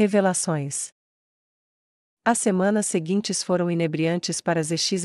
Revelações. As semanas seguintes foram inebriantes para Zexis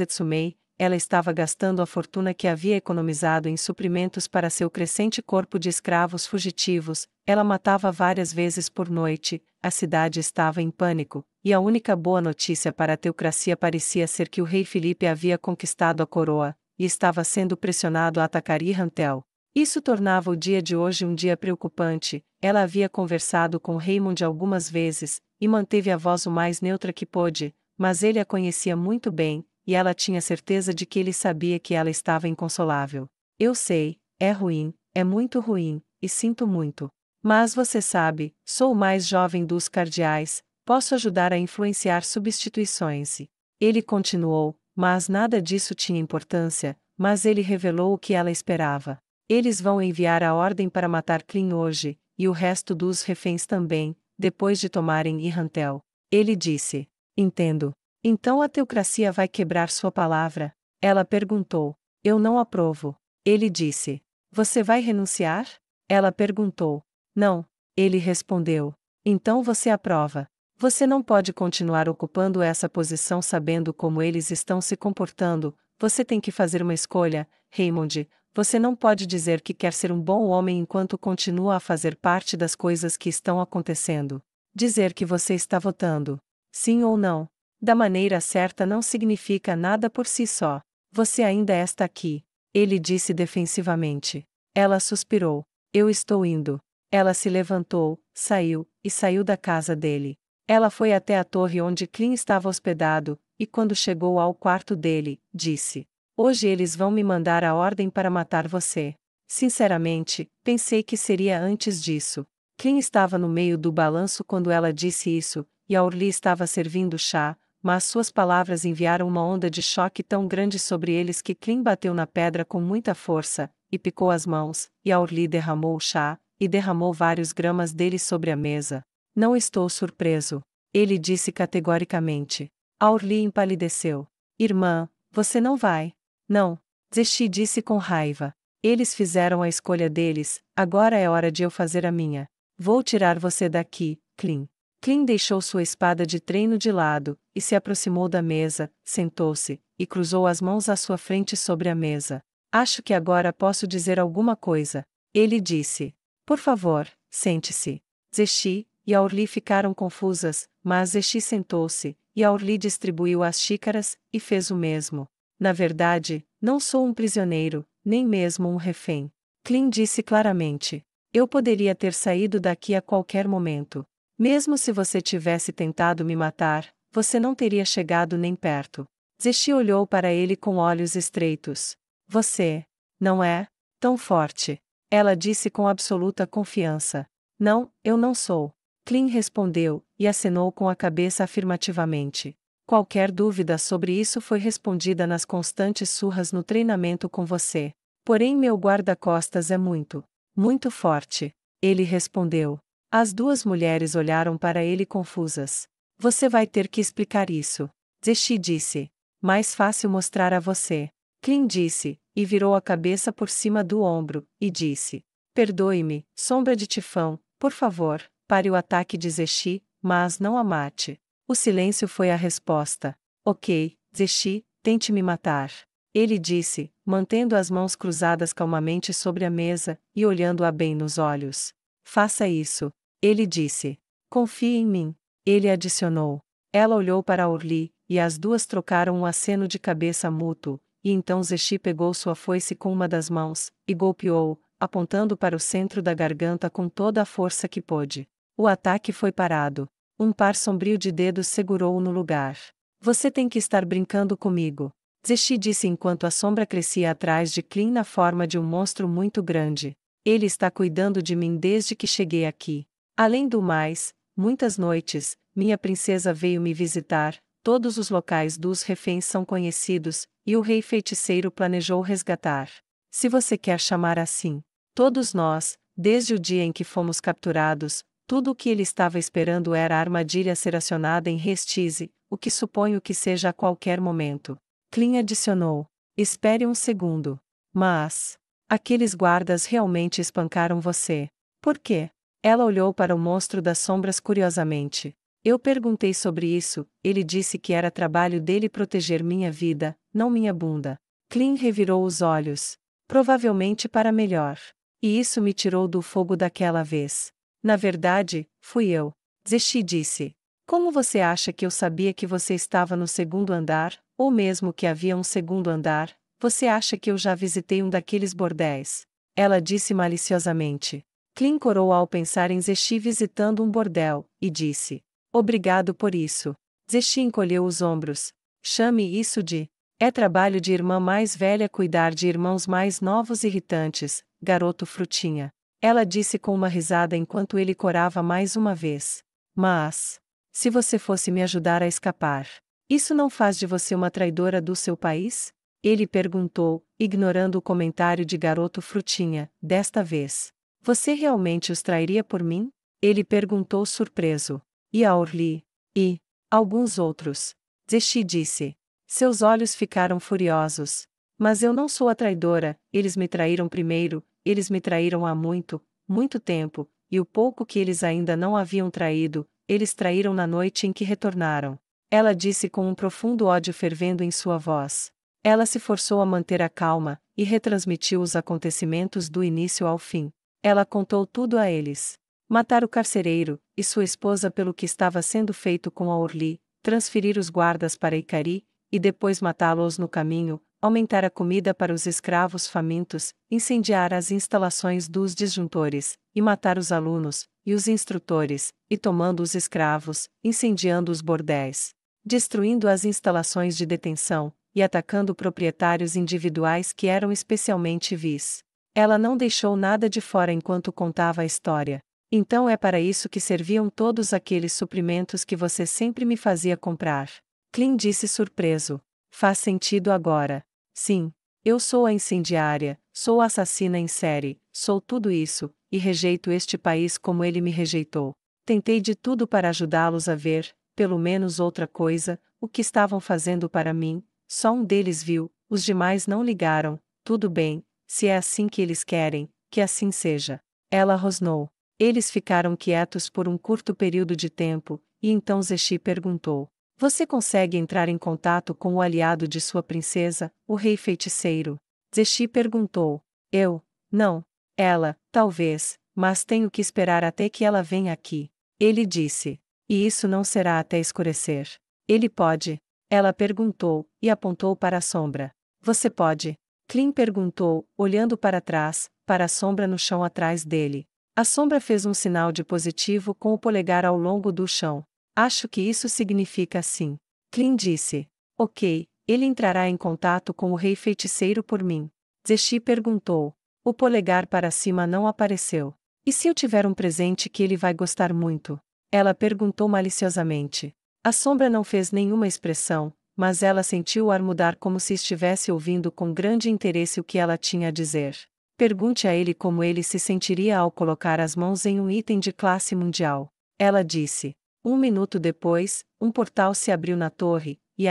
ela estava gastando a fortuna que havia economizado em suprimentos para seu crescente corpo de escravos fugitivos, ela matava várias vezes por noite, a cidade estava em pânico, e a única boa notícia para a teocracia parecia ser que o rei Felipe havia conquistado a coroa, e estava sendo pressionado a atacar Irantel. Isso tornava o dia de hoje um dia preocupante. Ela havia conversado com Raymond algumas vezes, e manteve a voz o mais neutra que pôde, mas ele a conhecia muito bem, e ela tinha certeza de que ele sabia que ela estava inconsolável. Eu sei, é ruim, é muito ruim, e sinto muito. Mas você sabe, sou o mais jovem dos cardeais, posso ajudar a influenciar substituições. Ele continuou, mas nada disso tinha importância, mas ele revelou o que ela esperava. Eles vão enviar a ordem para matar Klin hoje, e o resto dos reféns também, depois de tomarem Irantel. Ele disse: Entendo. Então a teocracia vai quebrar sua palavra? Ela perguntou: Eu não aprovo. Ele disse: Você vai renunciar? Ela perguntou: Não. Ele respondeu: Então você aprova. Você não pode continuar ocupando essa posição sabendo como eles estão se comportando, você tem que fazer uma escolha, Raymond, você não pode dizer que quer ser um bom homem enquanto continua a fazer parte das coisas que estão acontecendo. Dizer que você está votando, sim ou não, da maneira certa não significa nada por si só. Você ainda está aqui, ele disse defensivamente. Ela suspirou. Eu estou indo. Ela se levantou, saiu, e saiu da casa dele. Ela foi até a torre onde Clint estava hospedado, e quando chegou ao quarto dele, disse: Hoje eles vão me mandar a ordem para matar você. Sinceramente, pensei que seria antes disso. Quem estava no meio do balanço quando ela disse isso, e Aurli estava servindo chá, mas suas palavras enviaram uma onda de choque tão grande sobre eles que Klim bateu na pedra com muita força, e picou as mãos, e Aurli derramou o chá, e derramou vários gramas dele sobre a mesa. Não estou surpreso. Ele disse categoricamente. Aurli empalideceu. Irmã, você não vai. Não, Zexi disse com raiva. Eles fizeram a escolha deles, agora é hora de eu fazer a minha. Vou tirar você daqui, Klin. Klin deixou sua espada de treino de lado, e se aproximou da mesa, sentou-se, e cruzou as mãos à sua frente sobre a mesa. Acho que agora posso dizer alguma coisa. Ele disse. Por favor, sente-se. Zexi e Aurli ficaram confusas, mas Zexi sentou-se, e Aurli distribuiu as xícaras, e fez o mesmo. Na verdade, não sou um prisioneiro, nem mesmo um refém. Clint disse claramente. Eu poderia ter saído daqui a qualquer momento. Mesmo se você tivesse tentado me matar, você não teria chegado nem perto. Zeshi olhou para ele com olhos estreitos. Você. Não é? Tão forte. Ela disse com absoluta confiança. Não, eu não sou. Clint respondeu, e acenou com a cabeça afirmativamente. Qualquer dúvida sobre isso foi respondida nas constantes surras no treinamento com você. Porém, meu guarda-costas é muito, muito forte. Ele respondeu. As duas mulheres olharam para ele confusas. Você vai ter que explicar isso. Zeshi disse. Mais fácil mostrar a você. Klin disse, e virou a cabeça por cima do ombro, e disse: Perdoe-me, sombra de tifão, por favor, pare o ataque de Zeshi, mas não a mate. O silêncio foi a resposta. Ok, Zeshi, tente me matar. Ele disse, mantendo as mãos cruzadas calmamente sobre a mesa e olhando-a bem nos olhos. Faça isso. Ele disse. Confie em mim. Ele adicionou. Ela olhou para Orli, e as duas trocaram um aceno de cabeça mútuo, e então Zeshi pegou sua foice com uma das mãos, e golpeou, apontando para o centro da garganta com toda a força que pôde. O ataque foi parado. Um par sombrio de dedos segurou-o no lugar. Você tem que estar brincando comigo. Zeshi disse enquanto a sombra crescia atrás de Klin na forma de um monstro muito grande. Ele está cuidando de mim desde que cheguei aqui. Além do mais, muitas noites, minha princesa veio me visitar, todos os locais dos reféns são conhecidos, e o rei feiticeiro planejou resgatar. Se você quer chamar assim, todos nós, desde o dia em que fomos capturados, tudo o que ele estava esperando era a armadilha ser acionada em Restize, o que suponho que seja a qualquer momento. Klin adicionou: Espere um segundo. Mas. Aqueles guardas realmente espancaram você. Por quê? Ela olhou para o monstro das sombras curiosamente. Eu perguntei sobre isso, ele disse que era trabalho dele proteger minha vida, não minha bunda. Klin revirou os olhos. Provavelmente para melhor. E isso me tirou do fogo daquela vez. Na verdade, fui eu. Zexi disse. Como você acha que eu sabia que você estava no segundo andar, ou mesmo que havia um segundo andar? Você acha que eu já visitei um daqueles bordéis? Ela disse maliciosamente. Clint corou ao pensar em Zexi visitando um bordel, e disse: Obrigado por isso. Zexi encolheu os ombros. Chame isso de. É trabalho de irmã mais velha cuidar de irmãos mais novos irritantes, garoto frutinha. Ela disse com uma risada enquanto ele corava mais uma vez. Mas. Se você fosse me ajudar a escapar, isso não faz de você uma traidora do seu país? Ele perguntou, ignorando o comentário de garoto frutinha, desta vez. Você realmente os trairia por mim? Ele perguntou surpreso. E a Orly? E. Alguns outros. Zeshi disse. Seus olhos ficaram furiosos. Mas eu não sou a traidora, eles me traíram primeiro, eles me traíram há muito, muito tempo, e o pouco que eles ainda não haviam traído, eles traíram na noite em que retornaram. Ela disse com um profundo ódio fervendo em sua voz. Ela se forçou a manter a calma, e retransmitiu os acontecimentos do início ao fim. Ela contou tudo a eles. Matar o carcereiro, e sua esposa pelo que estava sendo feito com a Orli, transferir os guardas para Icari, e depois matá-los no caminho, aumentar a comida para os escravos famintos, incendiar as instalações dos disjuntores, e matar os alunos, e os instrutores, e tomando os escravos, incendiando os bordéis, destruindo as instalações de detenção, e atacando proprietários individuais que eram especialmente vis. Ela não deixou nada de fora enquanto contava a história. Então é para isso que serviam todos aqueles suprimentos que você sempre me fazia comprar. Clint disse surpreso. Faz sentido agora. Sim, eu sou a incendiária, sou assassina em série, sou tudo isso, e rejeito este país como ele me rejeitou. Tentei de tudo para ajudá-los a ver, pelo menos outra coisa, o que estavam fazendo para mim, só um deles viu, os demais não ligaram, tudo bem, se é assim que eles querem, que assim seja. Ela rosnou. Eles ficaram quietos por um curto período de tempo, e então Zeshi perguntou: você consegue entrar em contato com o aliado de sua princesa, o rei feiticeiro? Zexi perguntou. Eu? Não. Ela, talvez, mas tenho que esperar até que ela venha aqui. Ele disse. E isso não será até escurecer. Ele pode? Ela perguntou, e apontou para a sombra. Você pode? Klim perguntou, olhando para trás, para a sombra no chão atrás dele. A sombra fez um sinal de positivo com o polegar ao longo do chão. Acho que isso significa sim. Klin disse. Ok, ele entrará em contato com o rei feiticeiro por mim. Zeshi perguntou. O polegar para cima não apareceu. E se eu tiver um presente que ele vai gostar muito? Ela perguntou maliciosamente. A sombra não fez nenhuma expressão, mas ela sentiu o ar mudar como se estivesse ouvindo com grande interesse o que ela tinha a dizer. Pergunte a ele como ele se sentiria ao colocar as mãos em um item de classe mundial. Ela disse. Um minuto depois, um portal se abriu na torre, e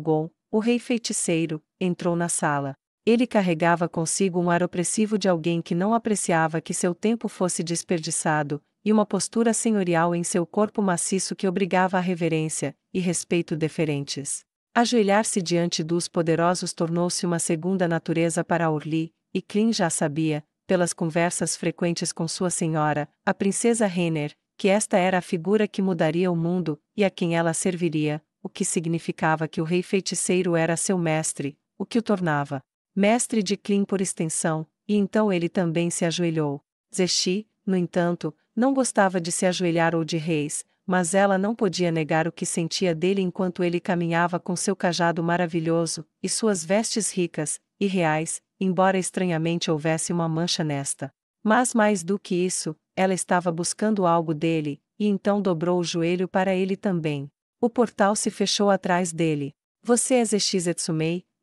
Gon, o rei feiticeiro, entrou na sala. Ele carregava consigo um ar opressivo de alguém que não apreciava que seu tempo fosse desperdiçado, e uma postura senhorial em seu corpo maciço que obrigava a reverência e respeito deferentes. Ajoelhar-se diante dos poderosos tornou-se uma segunda natureza para Orly, e Klin já sabia, pelas conversas frequentes com sua senhora, a princesa Renner, que esta era a figura que mudaria o mundo, e a quem ela serviria, o que significava que o rei feiticeiro era seu mestre, o que o tornava mestre de Klim por extensão, e então ele também se ajoelhou. Zexi, no entanto, não gostava de se ajoelhar ou de reis, mas ela não podia negar o que sentia dele enquanto ele caminhava com seu cajado maravilhoso, e suas vestes ricas, e reais, embora estranhamente houvesse uma mancha nesta. Mas mais do que isso, ela estava buscando algo dele, e então dobrou o joelho para ele também. O portal se fechou atrás dele. Você é Zexis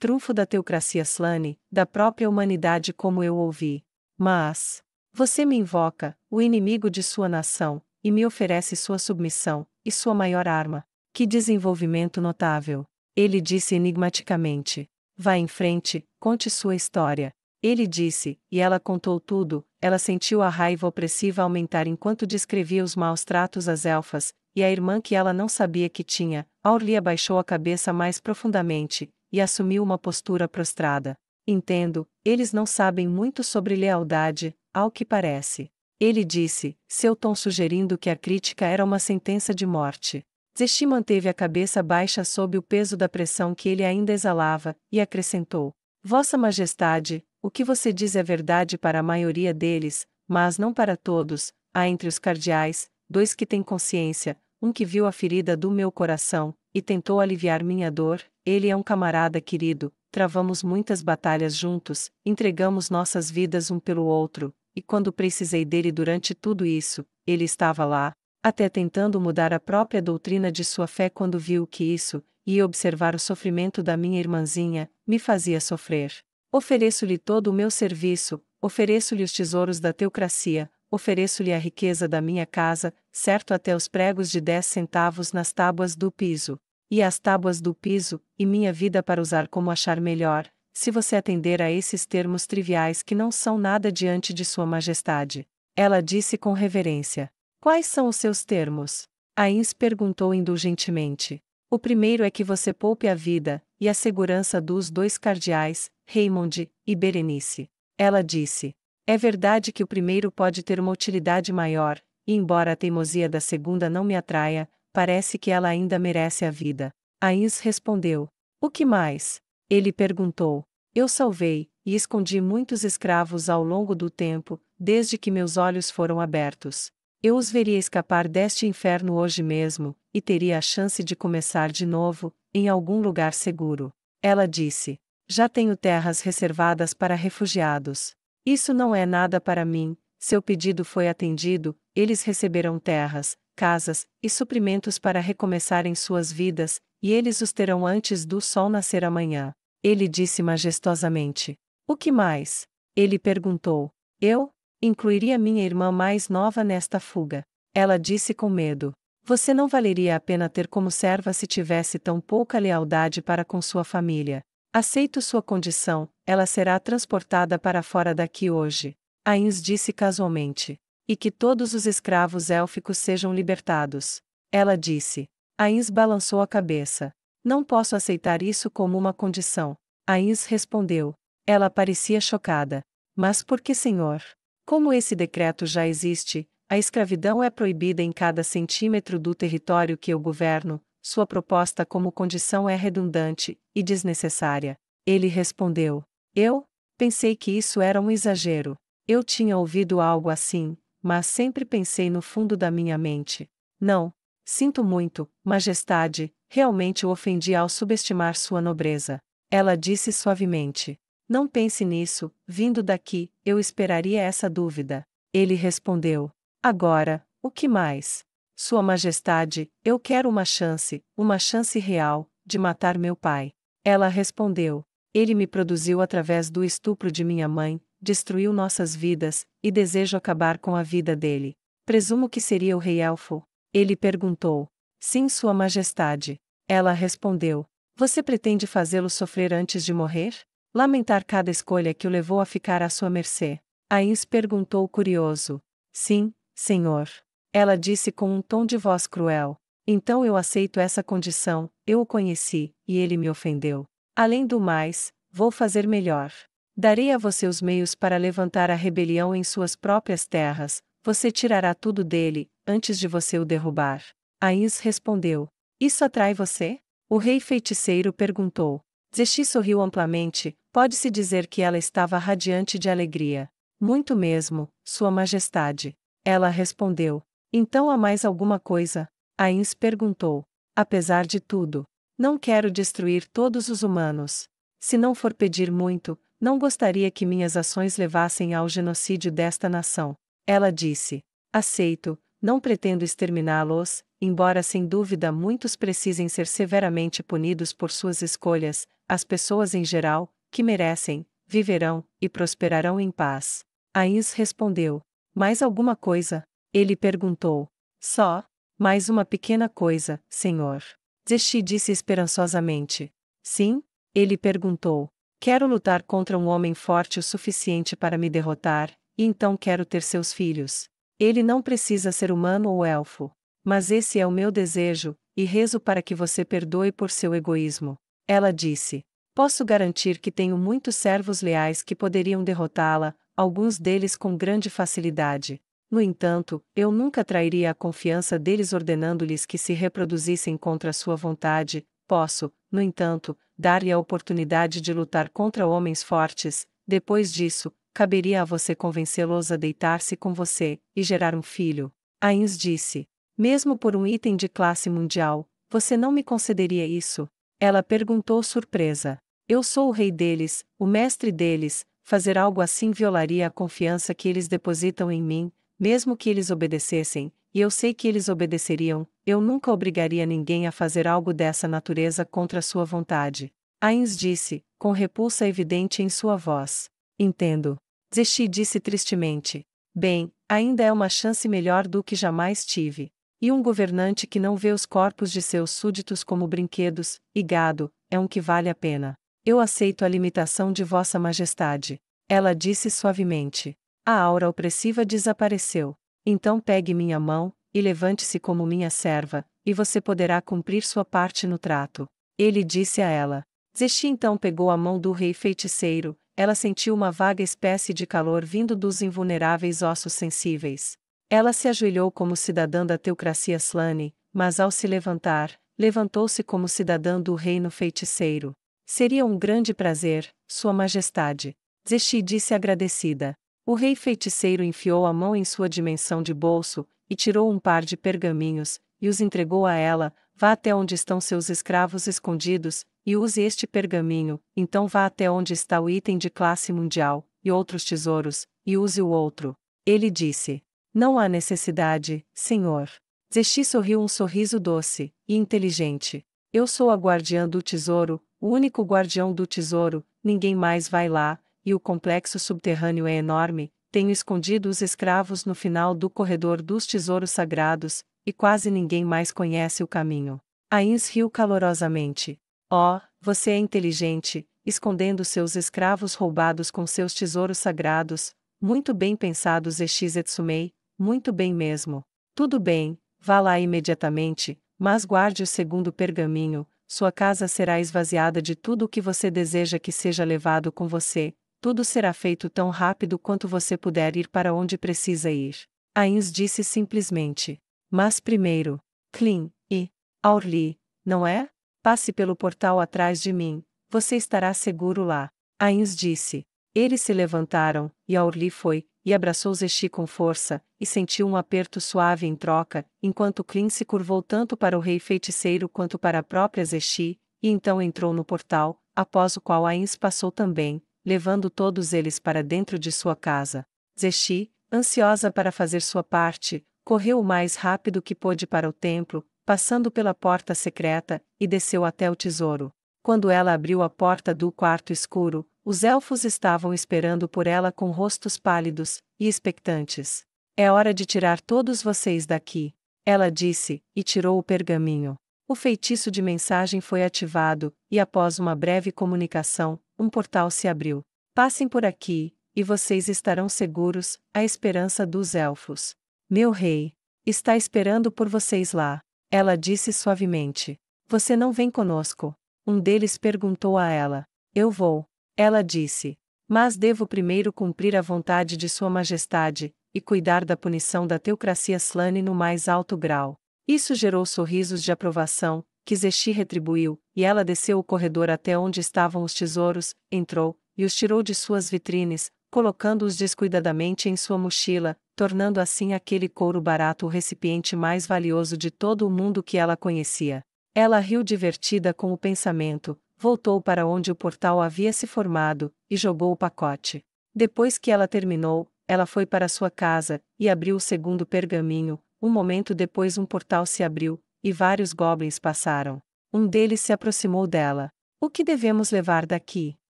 trunfo da teocracia Slane, da própria humanidade como eu ouvi. Mas, você me invoca, o inimigo de sua nação, e me oferece sua submissão, e sua maior arma. Que desenvolvimento notável! Ele disse enigmaticamente. Vá em frente, conte sua história. Ele disse, e ela contou tudo, ela sentiu a raiva opressiva aumentar enquanto descrevia os maus tratos às elfas, e a irmã que ela não sabia que tinha, Aurelia baixou a cabeça mais profundamente, e assumiu uma postura prostrada. Entendo, eles não sabem muito sobre lealdade, ao que parece. Ele disse, seu tom sugerindo que a crítica era uma sentença de morte. Zesti manteve a cabeça baixa sob o peso da pressão que ele ainda exalava, e acrescentou: Vossa Majestade, o que você diz é verdade para a maioria deles, mas não para todos. Há entre os cardeais, dois que têm consciência, um que viu a ferida do meu coração e tentou aliviar minha dor. Ele é um camarada querido, travamos muitas batalhas juntos, entregamos nossas vidas um pelo outro, e quando precisei dele durante tudo isso, ele estava lá, até tentando mudar a própria doutrina de sua fé quando viu que isso, e observar o sofrimento da minha irmãzinha, me fazia sofrer. Ofereço-lhe todo o meu serviço, ofereço-lhe os tesouros da teocracia, ofereço-lhe a riqueza da minha casa, certo até os pregos de dez centavos nas tábuas do piso, e as tábuas do piso, e minha vida para usar como achar melhor, se você atender a esses termos triviais que não são nada diante de Sua Majestade. Ela disse com reverência: Quais são os seus termos? Ains perguntou indulgentemente. O primeiro é que você poupe a vida, e a segurança dos dois cardeais, Raymond e Berenice. Ela disse: É verdade que o primeiro pode ter uma utilidade maior, e embora a teimosia da segunda não me atraia, parece que ela ainda merece a vida. Ains respondeu: O que mais? Ele perguntou: Eu salvei e escondi muitos escravos ao longo do tempo, desde que meus olhos foram abertos. Eu os veria escapar deste inferno hoje mesmo, e teria a chance de começar de novo, em algum lugar seguro. Ela disse: já tenho terras reservadas para refugiados. Isso não é nada para mim, seu pedido foi atendido, eles receberão terras, casas e suprimentos para recomeçarem suas vidas, e eles os terão antes do sol nascer amanhã. Ele disse majestosamente. O que mais? Ele perguntou. Eu incluiria minha irmã mais nova nesta fuga. Ela disse com medo. Você não valeria a pena ter como serva se tivesse tão pouca lealdade para com sua família. Aceito sua condição, ela será transportada para fora daqui hoje. Ains disse casualmente. E que todos os escravos élficos sejam libertados. Ela disse. Ains balançou a cabeça. Não posso aceitar isso como uma condição. Ains respondeu. Ela parecia chocada. Mas por que, senhor? Como esse decreto já existe, a escravidão é proibida em cada centímetro do território que eu governo, sua proposta como condição é redundante e desnecessária. Ele respondeu: Eu pensei que isso era um exagero. Eu tinha ouvido algo assim, mas sempre pensei no fundo da minha mente: Não, sinto muito, Majestade, realmente o ofendi ao subestimar sua nobreza. Ela disse suavemente: Não pense nisso, vindo daqui, eu esperaria essa dúvida. Ele respondeu: Agora, o que mais? Sua Majestade, eu quero uma chance, uma chance real, de matar meu pai. Ela respondeu: Ele me produziu através do estupro de minha mãe, destruiu nossas vidas, e desejo acabar com a vida dele. Presumo que seria o rei elfo. Ele perguntou: Sim, Sua Majestade. Ela respondeu: Você pretende fazê-lo sofrer antes de morrer? Lamentar cada escolha que o levou a ficar à sua mercê. Ains perguntou curioso: Sim, senhor. Ela disse com um tom de voz cruel: Então eu aceito essa condição, eu o conheci, e ele me ofendeu. Além do mais, vou fazer melhor. Darei a você os meios para levantar a rebelião em suas próprias terras, você tirará tudo dele, antes de você o derrubar. Ains respondeu: Isso atrai você? O rei feiticeiro perguntou. Zexi sorriu amplamente, pode-se dizer que ela estava radiante de alegria. Muito mesmo, Sua Majestade. Ela respondeu. Então há mais alguma coisa? Ains perguntou. Apesar de tudo, não quero destruir todos os humanos. Se não for pedir muito, não gostaria que minhas ações levassem ao genocídio desta nação. Ela disse: Aceito, não pretendo exterminá-los, embora sem dúvida muitos precisem ser severamente punidos por suas escolhas, as pessoas em geral, que merecem, viverão e prosperarão em paz. Ains respondeu: Mais alguma coisa? Ele perguntou: Só? Mais uma pequena coisa, senhor. Zexi disse esperançosamente. Sim? Ele perguntou. Quero lutar contra um homem forte o suficiente para me derrotar, e então quero ter seus filhos. Ele não precisa ser humano ou elfo. Mas esse é o meu desejo, e rezo para que você perdoe por seu egoísmo. Ela disse: Posso garantir que tenho muitos servos leais que poderiam derrotá-la, alguns deles com grande facilidade. No entanto, eu nunca trairia a confiança deles ordenando-lhes que se reproduzissem contra sua vontade, posso, no entanto, dar-lhe a oportunidade de lutar contra homens fortes, depois disso, caberia a você convencê-los a deitar-se com você, e gerar um filho. Ains disse: Mesmo por um item de classe mundial, você não me concederia isso? Ela perguntou surpresa. Eu sou o rei deles, o mestre deles, fazer algo assim violaria a confiança que eles depositam em mim, mesmo que eles obedecessem, e eu sei que eles obedeceriam, eu nunca obrigaria ninguém a fazer algo dessa natureza contra sua vontade. Ains disse, com repulsa evidente em sua voz. Entendo. Zexi disse tristemente. Bem, ainda é uma chance melhor do que jamais tive. E um governante que não vê os corpos de seus súditos como brinquedos, e gado, é um que vale a pena. Eu aceito a limitação de Vossa Majestade. Ela disse suavemente. A aura opressiva desapareceu. Então pegue minha mão, e levante-se como minha serva, e você poderá cumprir sua parte no trato. Ele disse a ela. Zexi então pegou a mão do rei feiticeiro, ela sentiu uma vaga espécie de calor vindo dos invulneráveis ossos sensíveis. Ela se ajoelhou como cidadã da teocracia Slane, mas ao se levantar, levantou-se como cidadã do reino feiticeiro. Seria um grande prazer, Sua Majestade. Zexi disse agradecida. O rei feiticeiro enfiou a mão em sua dimensão de bolso, e tirou um par de pergaminhos, e os entregou a ela, vá até onde estão seus escravos escondidos, e use este pergaminho, então vá até onde está o item de classe mundial, e outros tesouros, e use o outro. Ele disse: Não há necessidade, senhor. Zexi sorriu um sorriso doce e inteligente. Eu sou a guardiã do tesouro, o único guardião do tesouro, ninguém mais vai lá, e o complexo subterrâneo é enorme, tenho escondido os escravos no final do corredor dos tesouros sagrados, e quase ninguém mais conhece o caminho. Ains riu calorosamente. Oh, você é inteligente, escondendo seus escravos roubados com seus tesouros sagrados, muito bem pensados Exizetsumei, muito bem mesmo. Tudo bem, vá lá imediatamente, mas guarde o segundo pergaminho, sua casa será esvaziada de tudo o que você deseja que seja levado com você, tudo será feito tão rápido quanto você puder ir para onde precisa ir. Ains disse simplesmente. Mas primeiro, Clean, e, Aurli, não é? Passe pelo portal atrás de mim, você estará seguro lá. Ains disse. Eles se levantaram, e Aurli foi, e abraçou Zeshi com força, e sentiu um aperto suave em troca, enquanto Clean se curvou tanto para o rei feiticeiro quanto para a própria Zeshi, e então entrou no portal, após o qual Ains passou também, levando todos eles para dentro de sua casa. Zeshi, ansiosa para fazer sua parte, correu o mais rápido que pôde para o templo, passando pela porta secreta, e desceu até o tesouro. Quando ela abriu a porta do quarto escuro, os elfos estavam esperando por ela com rostos pálidos e expectantes. É hora de tirar todos vocês daqui. Ela disse, e tirou o pergaminho. O feitiço de mensagem foi ativado, e após uma breve comunicação, um portal se abriu. Passem por aqui, e vocês estarão seguros, a esperança dos elfos. Meu rei, está esperando por vocês lá. Ela disse suavemente. Você não vem conosco. Um deles perguntou a ela. Eu vou. Ela disse. Mas devo primeiro cumprir a vontade de Sua Majestade, e cuidar da punição da teocracia Slane no mais alto grau. Isso gerou sorrisos de aprovação, que Zexi retribuiu, e ela desceu o corredor até onde estavam os tesouros, entrou, e os tirou de suas vitrines, colocando-os descuidadamente em sua mochila, tornando assim aquele couro barato o recipiente mais valioso de todo o mundo que ela conhecia. Ela riu divertida com o pensamento, voltou para onde o portal havia se formado, e jogou o pacote. Depois que ela terminou, ela foi para sua casa, e abriu o segundo pergaminho. Um momento depois, um portal se abriu, e vários goblins passaram. Um deles se aproximou dela. O que devemos levar daqui?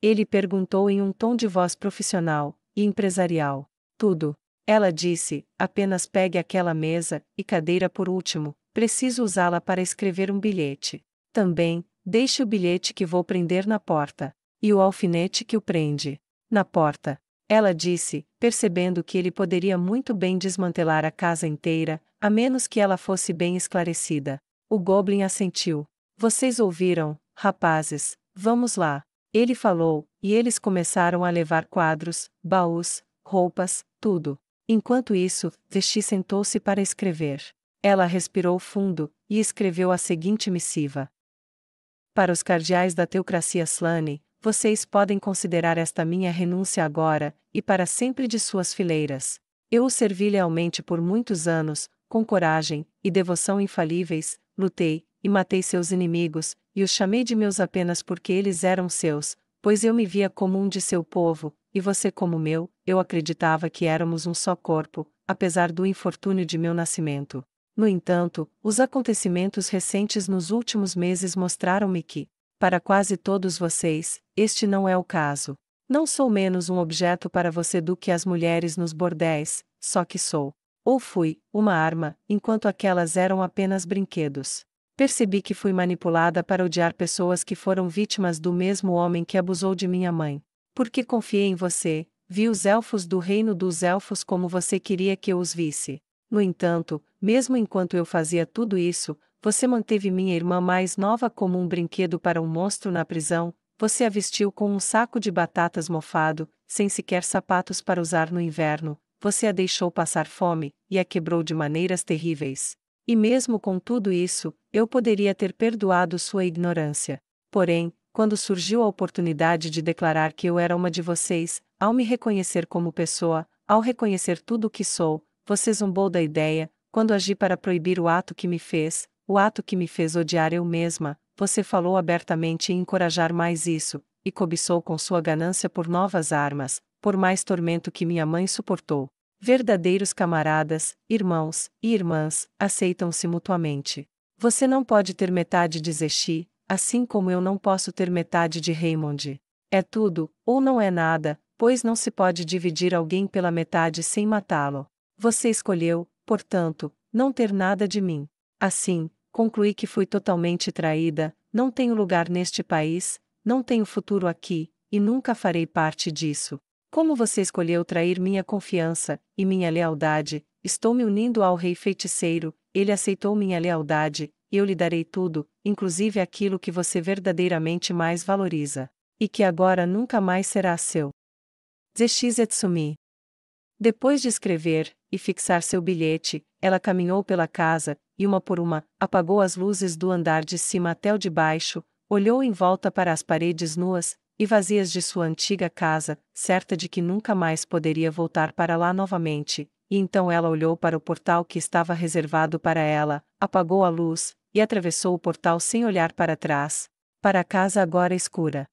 Ele perguntou em um tom de voz profissional e empresarial. Tudo. Ela disse: apenas pegue aquela mesa e cadeira por último, preciso usá-la para escrever um bilhete. Também, deixe o bilhete que vou prender na porta. E o alfinete que o prende. Na porta. Ela disse, percebendo que ele poderia muito bem desmantelar a casa inteira, a menos que ela fosse bem esclarecida. O Goblin assentiu. Vocês ouviram, rapazes, vamos lá. Ele falou, e eles começaram a levar quadros, baús, roupas, tudo. Enquanto isso, Vesti sentou-se para escrever. Ela respirou fundo e escreveu a seguinte missiva: Para os cardeais da teocracia Slane, vocês podem considerar esta minha renúncia agora e para sempre de suas fileiras. Eu o servi lealmente por muitos anos, com coragem e devoção infalíveis, lutei e matei seus inimigos, e os chamei de meus apenas porque eles eram seus, pois eu me via como um de seu povo, e você como meu, eu acreditava que éramos um só corpo, apesar do infortúnio de meu nascimento. No entanto, os acontecimentos recentes nos últimos meses mostraram-me que, para quase todos vocês, este não é o caso. Não sou menos um objeto para você do que as mulheres nos bordéis, só que sou ou fui, uma arma, enquanto aquelas eram apenas brinquedos. Percebi que fui manipulada para odiar pessoas que foram vítimas do mesmo homem que abusou de minha mãe. Porque confiei em você, vi os elfos do reino dos elfos como você queria que eu os visse. No entanto, mesmo enquanto eu fazia tudo isso, você manteve minha irmã mais nova como um brinquedo para um monstro na prisão, você a vestiu com um saco de batatas mofado, sem sequer sapatos para usar no inverno, você a deixou passar fome, e a quebrou de maneiras terríveis. E mesmo com tudo isso, eu poderia ter perdoado sua ignorância. Porém, quando surgiu a oportunidade de declarar que eu era uma de vocês, ao me reconhecer como pessoa, ao reconhecer tudo o que sou, você zombou da ideia, quando agi para proibir o ato que me fez, o ato que me fez odiar eu mesma, você falou abertamente em encorajar mais isso, e cobiçou com sua ganância por novas armas, por mais tormento que minha mãe suportou. Verdadeiros camaradas, irmãos e irmãs, aceitam-se mutuamente. Você não pode ter metade de Zexi, assim como eu não posso ter metade de Raymond. É tudo, ou não é nada, pois não se pode dividir alguém pela metade sem matá-lo. Você escolheu, portanto, não ter nada de mim. Assim, concluí que fui totalmente traída, não tenho lugar neste país, não tenho futuro aqui, e nunca farei parte disso. Como você escolheu trair minha confiança e minha lealdade, estou me unindo ao rei feiticeiro, ele aceitou minha lealdade, e eu lhe darei tudo, inclusive aquilo que você verdadeiramente mais valoriza, e que agora nunca mais será seu. Zexis Depois de escrever e fixar seu bilhete, ela caminhou pela casa, e uma por uma, apagou as luzes do andar de cima até o de baixo, olhou em volta para as paredes nuas, e vazias de sua antiga casa, certa de que nunca mais poderia voltar para lá novamente, e então ela olhou para o portal que estava reservado para ela, apagou a luz, e atravessou o portal sem olhar para trás, para a casa agora escura.